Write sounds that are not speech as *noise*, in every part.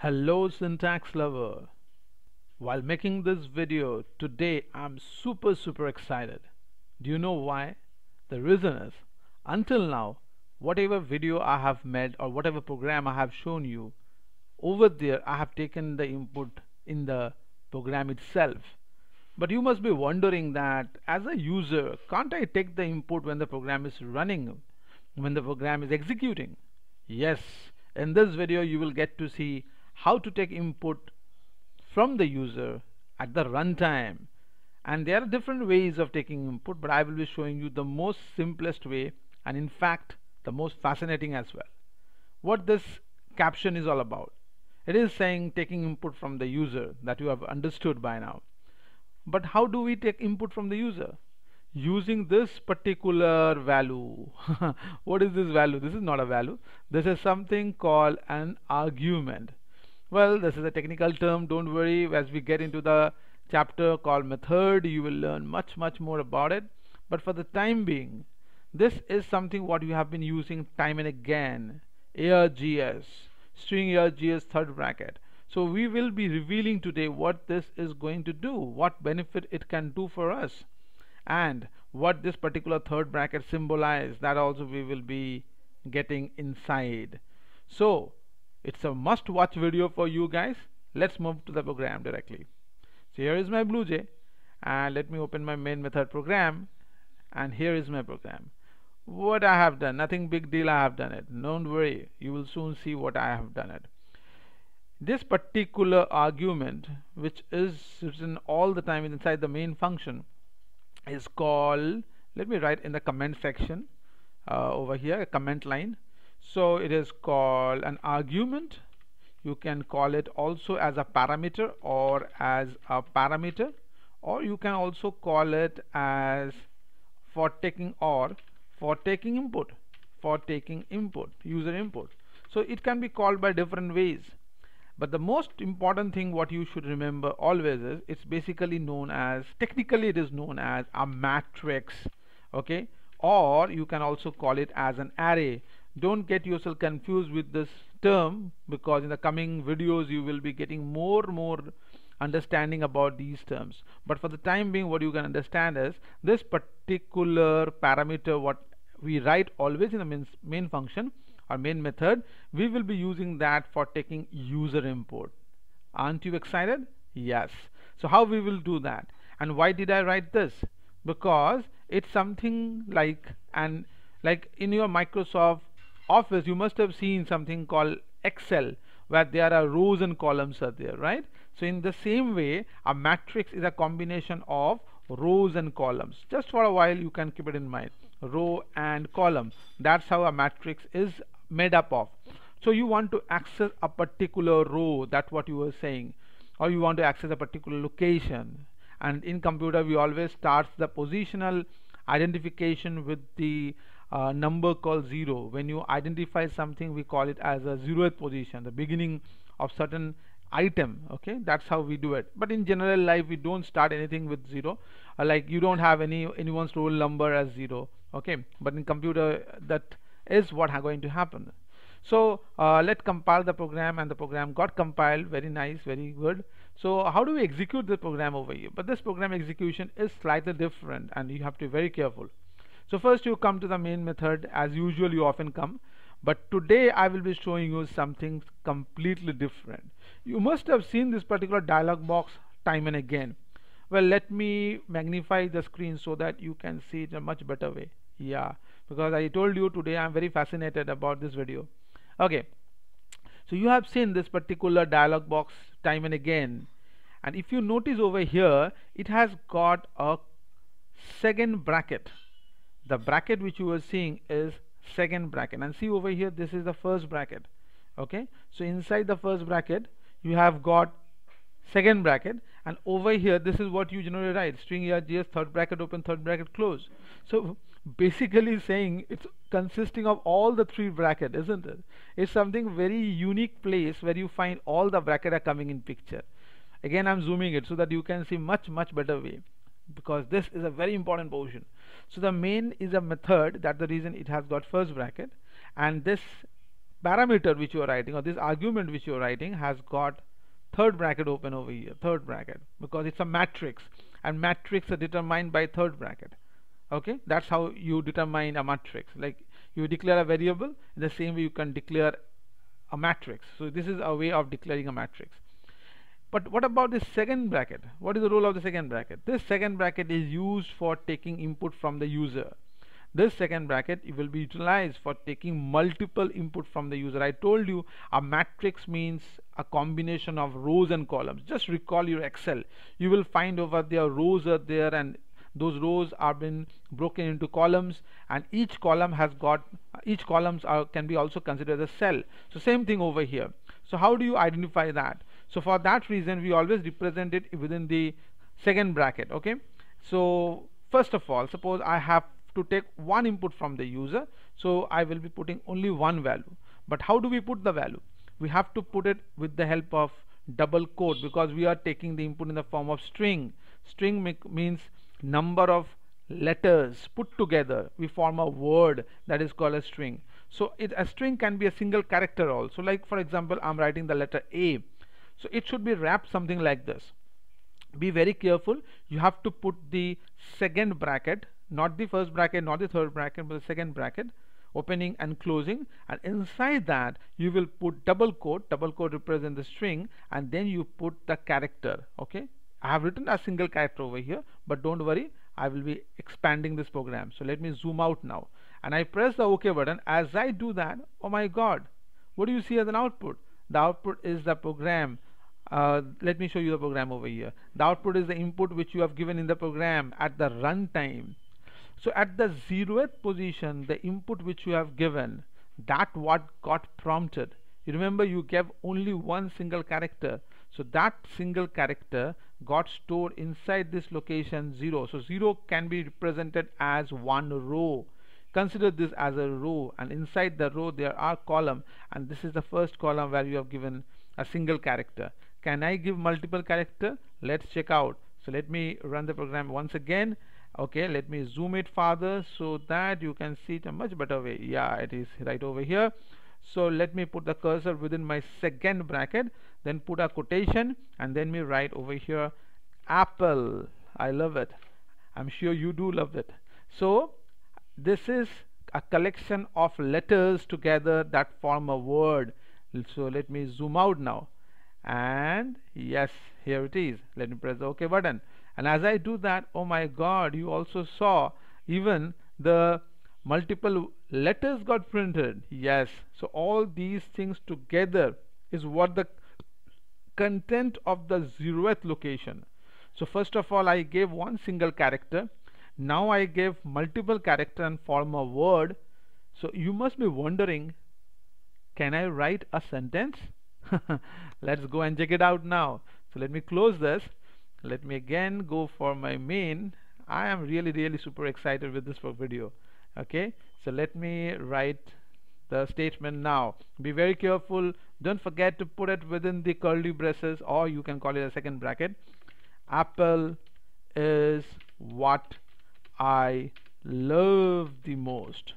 Hello syntax lover. While making this video today I'm super super excited. Do you know why? The reason is until now whatever video I have made or whatever program I have shown you over there I have taken the input in the program itself. But you must be wondering that as a user can't I take the input when the program is running when the program is executing Yes, in this video you will get to see how to take input from the user at the runtime and there are different ways of taking input but I will be showing you the most simplest way and in fact the most fascinating as well. What this caption is all about. It is saying taking input from the user that you have understood by now. But how do we take input from the user? using this particular value *laughs* what is this value this is not a value this is something called an argument well this is a technical term don't worry as we get into the chapter called method you will learn much much more about it but for the time being this is something what you have been using time and again args string args third bracket so we will be revealing today what this is going to do what benefit it can do for us and what this particular third bracket symbolizes that also we will be getting inside so it's a must watch video for you guys let's move to the program directly so here is my bluejay and let me open my main method program and here is my program what I have done nothing big deal I have done it don't worry you will soon see what I have done it this particular argument which is written all the time inside the main function is called let me write in the comment section uh, over here a comment line so it is called an argument you can call it also as a parameter or as a parameter or you can also call it as for taking or for taking input for taking input user input so it can be called by different ways but the most important thing what you should remember always is it's basically known as technically it is known as a matrix okay or you can also call it as an array don't get yourself confused with this term because in the coming videos you will be getting more more understanding about these terms but for the time being what you can understand is this particular parameter what we write always in the main, main function our main method we will be using that for taking user import aren't you excited yes so how we will do that and why did I write this because it's something like and like in your Microsoft Office you must have seen something called Excel where there are rows and columns are there right so in the same way a matrix is a combination of rows and columns just for a while you can keep it in mind row and column that's how a matrix is made up of so you want to access a particular row that's what you were saying or you want to access a particular location and in computer we always starts the positional identification with the uh, number called 0 when you identify something we call it as a zeroth position the beginning of certain item okay that's how we do it but in general life we don't start anything with 0 uh, like you don't have any anyone's roll number as 0 okay but in computer that is what are going to happen so uh, let compile the program and the program got compiled very nice very good so how do we execute the program over here but this program execution is slightly different and you have to be very careful so first you come to the main method as usual you often come but today I will be showing you something completely different you must have seen this particular dialog box time and again well let me magnify the screen so that you can see it in a much better way yeah because I told you today I'm very fascinated about this video okay so you have seen this particular dialog box time and again and if you notice over here it has got a second bracket the bracket which you were seeing is second bracket and see over here this is the first bracket okay so inside the first bracket you have got second bracket and over here this is what you generally write string yes, third bracket open third bracket close so basically saying it's consisting of all the three bracket isn't it it's something very unique place where you find all the bracket are coming in picture again I'm zooming it so that you can see much much better way because this is a very important portion so the main is a method that the reason it has got first bracket and this parameter which you are writing or this argument which you are writing has got third bracket open over here third bracket because it's a matrix and matrix are determined by third bracket okay that's how you determine a matrix like you declare a variable the same way you can declare a matrix so this is a way of declaring a matrix but what about the second bracket what is the role of the second bracket this second bracket is used for taking input from the user this second bracket will be utilized for taking multiple input from the user I told you a matrix means a combination of rows and columns just recall your Excel you will find over there rows are there and those rows are been broken into columns and each column has got each columns are can be also considered a cell so same thing over here so how do you identify that so for that reason we always represent it within the second bracket okay so first of all suppose I have to take one input from the user so I will be putting only one value but how do we put the value we have to put it with the help of double quote because we are taking the input in the form of string string means number of letters put together we form a word that is called a string so it, a string can be a single character also like for example I'm writing the letter A so it should be wrapped something like this be very careful you have to put the second bracket not the first bracket not the third bracket but the second bracket opening and closing and inside that you will put double quote double quote represent the string and then you put the character okay I have written a single character over here but don't worry I will be expanding this program so let me zoom out now and I press the OK button as I do that oh my god what do you see as an output the output is the program uh, let me show you the program over here the output is the input which you have given in the program at the runtime so at the zeroth position the input which you have given that what got prompted you remember you gave only one single character so that single character got stored inside this location 0 so 0 can be represented as one row consider this as a row and inside the row there are column and this is the first column where you have given a single character can I give multiple character let's check out so let me run the program once again okay let me zoom it further so that you can see it a much better way yeah it is right over here so let me put the cursor within my second bracket then put a quotation and then we write over here apple I love it I'm sure you do love it so this is a collection of letters together that form a word so let me zoom out now and yes here it is let me press the ok button and as I do that oh my god you also saw even the multiple letters got printed yes so all these things together is what the content of the zeroth location so first of all I gave one single character now I gave multiple character and form a word so you must be wondering can I write a sentence *laughs* let's go and check it out now so let me close this let me again go for my main I am really really super excited with this video okay so let me write the statement now be very careful don't forget to put it within the curly braces or you can call it a second bracket apple is what I love the most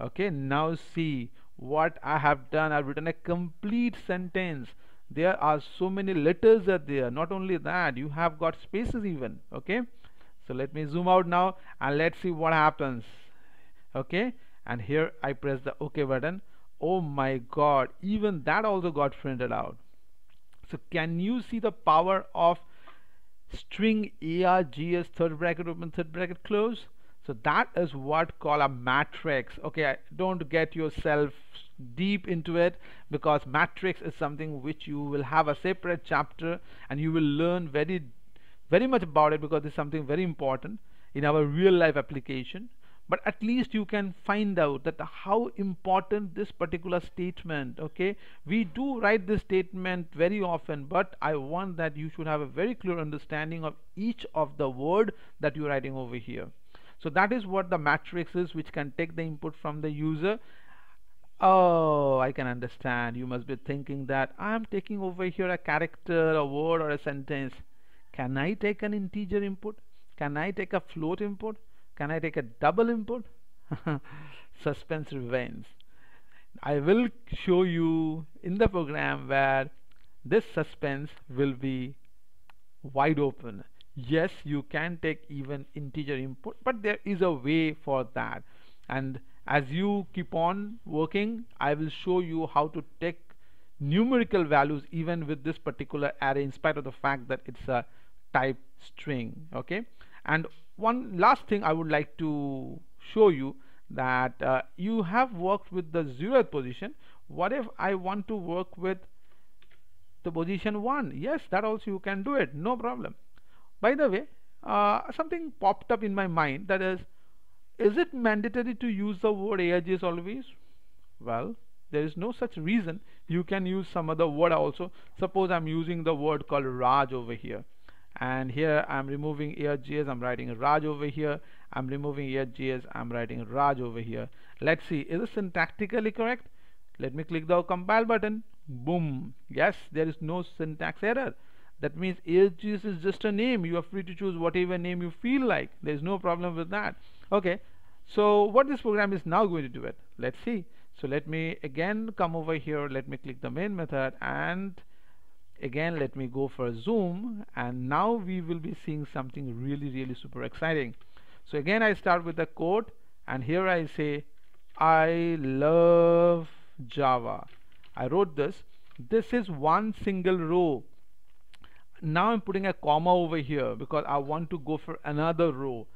okay now see what I have done I've written a complete sentence there are so many letters are there not only that you have got spaces even okay so let me zoom out now and let's see what happens okay and here I press the OK button oh my god even that also got printed out so can you see the power of string args third bracket open third bracket close so that is what called a matrix okay don't get yourself deep into it because matrix is something which you will have a separate chapter and you will learn very very much about it because it's something very important in our real life application but at least you can find out that how important this particular statement okay we do write this statement very often but I want that you should have a very clear understanding of each of the word that you're writing over here so that is what the matrix is which can take the input from the user oh I can understand you must be thinking that I'm taking over here a character a word or a sentence can I take an integer input can I take a float input can I take a double input *laughs* suspense remains I will show you in the program where this suspense will be wide open yes you can take even integer input but there is a way for that and as you keep on working I will show you how to take numerical values even with this particular array in spite of the fact that it's a type string okay and one last thing I would like to show you that uh, you have worked with the zeroth position what if I want to work with the position 1 yes that also you can do it no problem by the way uh, something popped up in my mind that is is it mandatory to use the word AIGs always well there is no such reason you can use some other word also suppose I'm using the word called Raj over here and here I'm removing ArcGIS I'm writing Raj over here I'm removing ArcGIS I'm writing Raj over here let's see is it syntactically correct let me click the compile button boom yes there is no syntax error that means ArcGIS is just a name you are free to choose whatever name you feel like there is no problem with that okay so what this program is now going to do it let's see so let me again come over here let me click the main method and again let me go for zoom and now we will be seeing something really really super exciting so again I start with the code and here I say I love Java I wrote this this is one single row now I'm putting a comma over here because I want to go for another row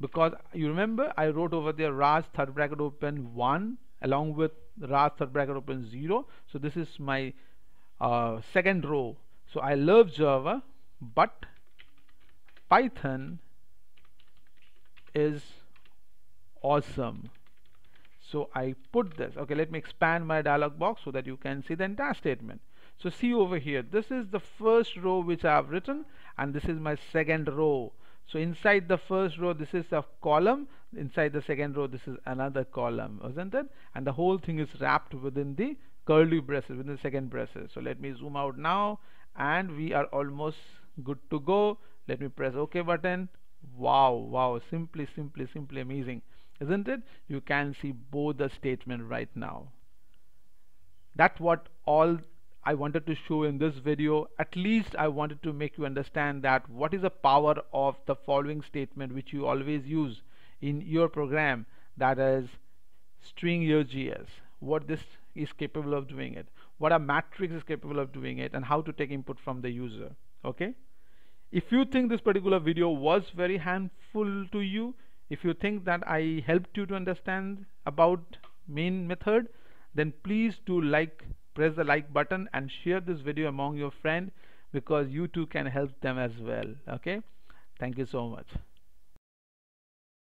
because you remember I wrote over there Raj third bracket open 1 along with Raj third bracket open 0 so this is my uh, second row so I love Java but Python is awesome so I put this okay let me expand my dialog box so that you can see the entire statement so see over here this is the first row which I have written and this is my second row so inside the first row this is a column inside the second row this is another column isn't it and the whole thing is wrapped within the curly braces within the second braces so let me zoom out now and we are almost good to go let me press ok button wow wow simply simply simply amazing isn't it you can see both the statement right now that's what all I wanted to show in this video at least I wanted to make you understand that what is the power of the following statement which you always use in your program that is string your GS what this is capable of doing it what a matrix is capable of doing it and how to take input from the user okay if you think this particular video was very handful to you if you think that I helped you to understand about main method then please do like press the like button and share this video among your friend because you too can help them as well okay thank you so much